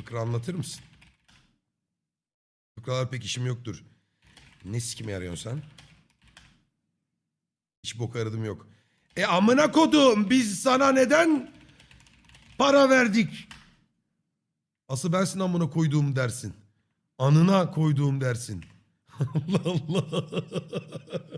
Fıkra anlatır mısın? Fıkralar pek işim yoktur. Ne sikime yarıyorsun sen? Hiç bok aradım yok. E amına kodum biz sana neden para verdik? Asıl bensin amına koyduğum dersin. Anına koyduğum dersin. Allah Allah.